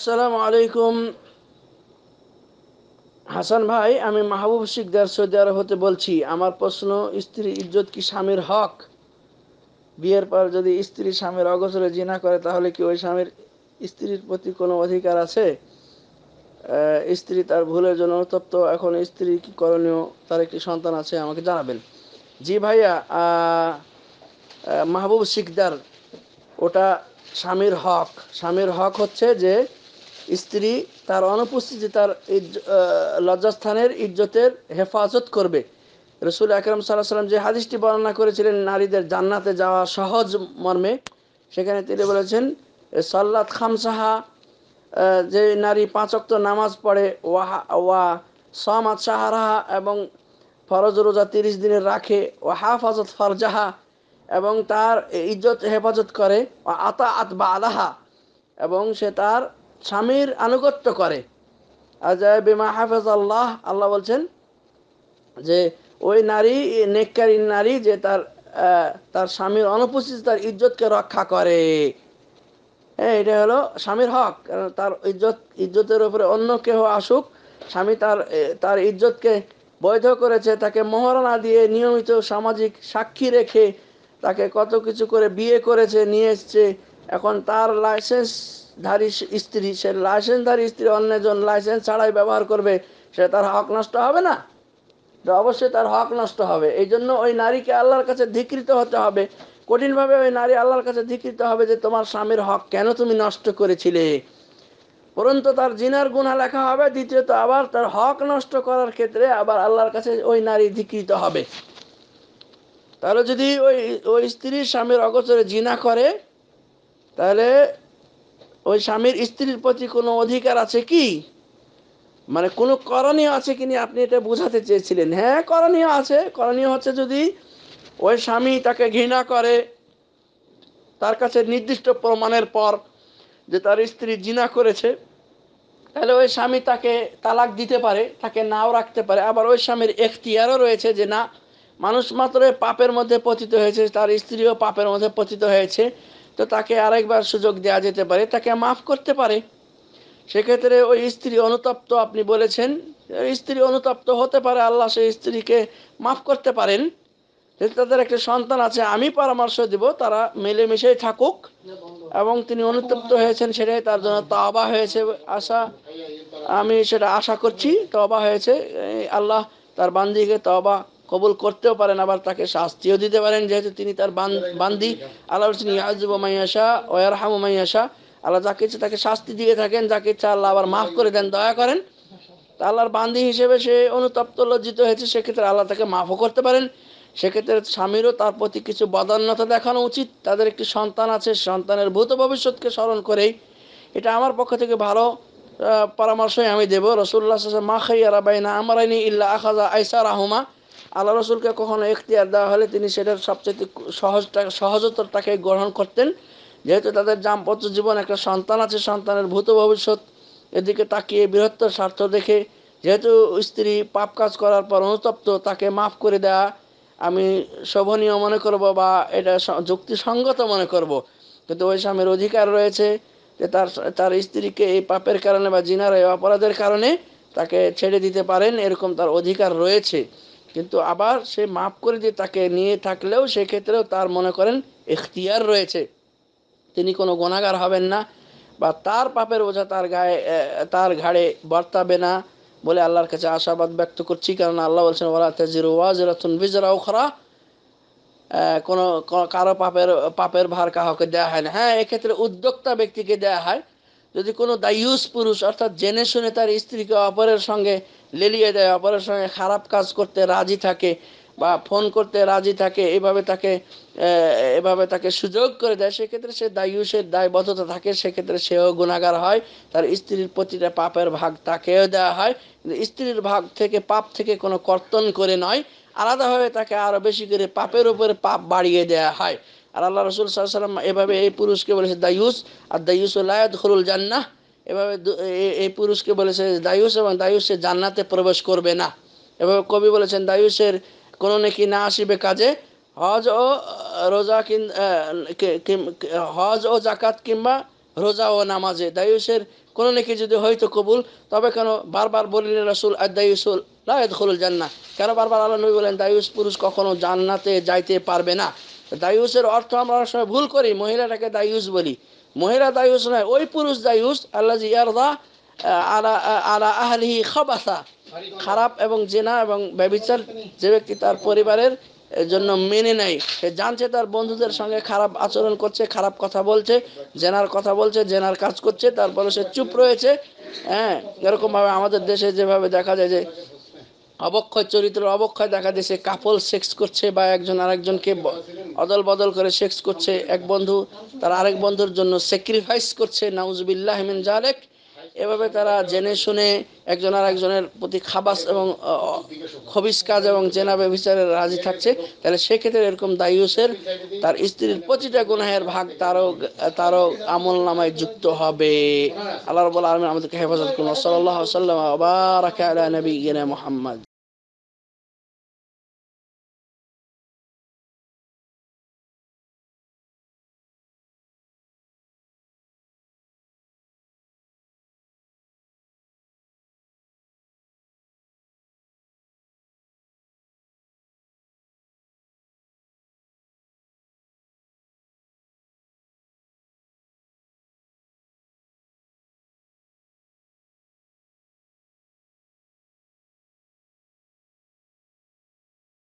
আসসালামু আলাইকুম হাসান ভাই আমি মাহবুব শিকদার সৌদি আরব হতে বলছি আমার প্রশ্ন স্ত্রী ইজ্জত কি স্বামীর হক বিয়ের পর যদি স্ত্রী স্বামীর অগোচরে জিনা করে তাহলে কি ওই স্বামীর স্ত্রীর প্রতি কোনো অধিকার আছে স্ত্রী তার ভুলের জন্য অনুতপ্ত এখন স্ত্রী কি করণীয় তার একটি সন্তান আছে আমাকে জানাবেন জি ভাইয়া মাহবুব শিকদার ওটা স্বামীর হক স্বামীর হক হচ্ছে যে স্ত্রী তার অনুপস্থিতি তার লজ্জাস্থানের ইজ্জতের হেফাজত করবে রসুল আকরম সাল্লাহ সাল্লাম যে হাদিসটি বর্ণনা করেছিলেন নারীদের জান্নাতে যাওয়া সহজ মর্মে সেখানে তিনি বলেছেন সল্লাত খামসাহা যে নারী পাঁচক্ত নামাজ পড়ে ওয়াহা ওয়া সমাত সাহারাহা এবং ফরজ রোজা তিরিশ দিনের রাখে ও হাফাজত ফরজাহা এবং তার ইজ্জত হেফাজত করে আতা আত বা আলাহা এবং সে তার স্বামীর আনুগত্য করে হাফেজ আল্লাহ আল্লাহ বলছেন যে ওই নারী নেকারী নারী যে তার তার স্বামীর অনুপস্থিত তার ইজ্জতকে রক্ষা করে হ্যাঁ এটা হলো স্বামীর হক তার ইজ্জত ইজ্জতের উপরে অন্য কেহ আসুক স্বামী তার তার ইজ্জতকে বৈধ করেছে তাকে মহারণা দিয়ে নিয়মিত সামাজিক সাক্ষী রেখে তাকে কত কিছু করে বিয়ে করেছে নিয়ে এসছে এখন তার লাইসেন্স ধারী স্ত্রী সে লাইসেন্সধারী স্ত্রী অন্যজন লাইসেন্স ছাড়াই ব্যবহার করবে সে তার হক নষ্ট হবে না অবশ্যই তার হক নষ্ট হবে এই জন্য ওই নারীকে আল্লাহর কাছে ধিকৃত হতে হবে কঠিনভাবে ওই নারী আল্লাহর কাছে ধিকৃত হবে যে তোমার স্বামীর হক কেন তুমি নষ্ট করেছিলে পরন্তু তার জিনার গুণা লেখা হবে দ্বিতীয়ত আবার তার হক নষ্ট করার ক্ষেত্রে আবার আল্লাহর কাছে ওই নারী ধিকৃত হবে তাহলে যদি ওই ওই স্ত্রীর স্বামীর অগোচরে জিনা করে তাহলে ওই স্বামীর স্ত্রীর প্রতি কোনো অধিকার আছে কি মানে কোনো করণীয় আছে কি আপনি এটা বোঝাতে চেয়েছিলেন হ্যাঁ করণীয় আছে করণীয় হচ্ছে যদি ওই স্বামী তাকে ঘৃণা করে তার কাছে নির্দিষ্ট প্রমাণের পর যে তার স্ত্রী জিনা করেছে তাহলে ওই স্বামী তাকে তালাক দিতে পারে তাকে নাও রাখতে পারে আবার ওই স্বামীর এখতিয়ারও রয়েছে যে না মানুষ মাত্র পাপের মধ্যে পতিত হয়েছে তার স্ত্রীও পাপের মধ্যে পতিত হয়েছে তো তাকে আরেকবার সুযোগ দেওয়া যেতে পারে তাকে মাফ করতে পারে সেক্ষেত্রে ওই স্ত্রী অনুতপ্ত আপনি বলেছেন স্ত্রী অনুতপ্ত হতে পারে আল্লাহ সেই স্ত্রীকে মাফ করতে পারেন তাদের একটা সন্তান আছে আমি পরামর্শ দিব তারা মিলেমিশেই থাকুক এবং তিনি অনুতপ্ত হয়েছেন সেটাই তার জন্য তবা হয়েছে আশা আমি সেটা আশা করছি তবা হয়েছে আল্লাহ তার বান্দিকে তবা কবুল করতেও পারেন আবার তাকে শাস্তিও দিতে পারেন যেহেতু তিনি তার বান্দি আল্লাহ ইয়াজুব মাইয়াশা ওয়ারহাম মাইয়াশা আল্লাহ যাকে ইচ্ছে তাকে শাস্তি দিয়ে থাকেন যাকে ইচ্ছা আল্লাহ আবার মাফ করে দেন দয়া করেন তা আল্লাহর বান্দি হিসেবে সে অনুতপ্ত লজ্জিত হয়েছে সেক্ষেত্রে আল্লাহ তাকে মাফও করতে পারেন সেক্ষেত্রে স্বামীরও তার প্রতি কিছু বদান্যতা দেখানো উচিত তাদের একটি সন্তান আছে সন্তানের ভূত ভবিষ্যৎকে স্মরণ করেই এটা আমার পক্ষ থেকে ভালো পরামর্শই আমি দেবো রসুল্লাহ মা খাইয়া রাবাইনা আইনি ইল্লা আখাজা আইসা রাহমা আল্লাহ রসুলকে কখনো এখতিয়ার দেওয়া হলে তিনি সেটার সবচেয়ে সহজটা তাকে গ্রহণ করতেন যেহেতু তাদের দাম্পত্য জীবন একটা সন্তান আছে সন্তানের ভূত ভবিষ্যৎ এদিকে তাকিয়ে বৃহত্তর স্বার্থ দেখে যেহেতু স্ত্রী পাপ কাজ করার পর অনুতপ্ত তাকে মাফ করে দেয়া আমি শোভনীয় মনে করব বা এটা যুক্তিসঙ্গত মনে করব কিন্তু ওই স্বামীর অধিকার রয়েছে যে তার তার স্ত্রীকে এই পাপের কারণে বা জিনার অপরাধের কারণে তাকে ছেড়ে দিতে পারেন এরকম তার অধিকার রয়েছে কিন্তু আবার সে মাফ করে দিয়ে তাকে নিয়ে থাকলেও সেক্ষেত্রেও তার মনে করেন এখতিয়ার রয়েছে তিনি কোনো গোনাগার হবেন না বা তার পাপের ওঝা তার গায়ে তার ঘাড়ে বর্তাবে না বলে আল্লাহর কাছে আশাবাদ ব্যক্ত করছি কারণ আল্লাহ বলছেন ওলা তাজির ওয়াজরাতুন বিজরা ওখরা কোনো কারো পাপের পাপের ভার কাহকে দেওয়া হয় না হ্যাঁ এক্ষেত্রে উদ্যোক্তা ব্যক্তিকে দেওয়া হয় যদি কোনো দায়ুস পুরুষ অর্থাৎ জেনে শুনে তার স্ত্রীকে অপরের সঙ্গে লেলিয়ে দেয় অপরের সঙ্গে খারাপ কাজ করতে রাজি থাকে বা ফোন করতে রাজি থাকে এভাবে তাকে এভাবে তাকে সুযোগ করে দেয় সেক্ষেত্রে সে দায়ুষের দায়বদ্ধতা থাকে সেক্ষেত্রে সেও গুণাগার হয় তার স্ত্রীর প্রতিটা পাপের ভাগ তাকেও দেওয়া হয় স্ত্রীর ভাগ থেকে পাপ থেকে কোনো কর্তন করে নয় আলাদাভাবে তাকে আরও বেশি করে পাপের উপরে পাপ বাড়িয়ে দেওয়া হয় আর আল্লাহ রসুল সাল্লাম এভাবে এই পুরুষকে বলেছে দায়ুস আর দায়ুস লায়ত হরুল জান্নাহ এভাবে এই পুরুষকে বলেছে দায়ুস এবং দায়ুসে জান্নাতে প্রবেশ করবে না এভাবে কবি বলেছেন দায়ুসের কোনো নাকি না আসিবে কাজে হজ ও রোজা হজ ও জাকাত কিংবা রোজা ও নামাজে দায়ুসের কোনো নাকি যদি হয়তো কবুল তবে কেন বারবার রসুল আর দায়ুসুল আদায়ুসুল লায়দুল জান্না কেন বারবার আল্লাহ নবী বলেন দায়ুস পুরুষ কখনো জান্নাতে যাইতে পারবে না দায়ুসের অর্থ আমরা অনেক সময় ভুল করি মহিলাটাকে দায়ুস বলি মহিলা দায়ুস নয় ওই পুরুষ দায়ুস আল্লাহ ইয়ারদা আলা আলা আহলিহি খাবাসা খারাপ এবং জেনা এবং ব্যবিচার যে ব্যক্তি তার পরিবারের জন্য মেনে নেয় সে জানছে তার বন্ধুদের সঙ্গে খারাপ আচরণ করছে খারাপ কথা বলছে জেনার কথা বলছে জেনার কাজ করছে তারপরে সে চুপ রয়েছে হ্যাঁ এরকমভাবে আমাদের দেশে যেভাবে দেখা যায় যে অবক্ষয় চরিত্রের অবক্ষয় দেখা দিয়েছে কাপল সেক্স করছে বা একজন আরেকজনকে অদল বদল করে সেক্স করছে এক বন্ধু তার আরেক বন্ধুর জন্য স্যাক্রিফাইস করছে নাউজবিল্লাহ হেমেন জালেক এভাবে তারা জেনে শুনে একজন আর একজনের প্রতি খাবাস এবং খবিস কাজ এবং জেনাবে বিচারে রাজি থাকছে তাহলে সেক্ষেত্রে এরকম দায়ুসের তার স্ত্রীর প্রতিটা গুনাহের ভাগ তারও তারও আমল নামায় যুক্ত হবে আল্লাহ রবুল্লা আলমিন আমাদেরকে হেফাজত করুন সাল্লাহ সাল্লাম আবার নবী মোহাম্মদ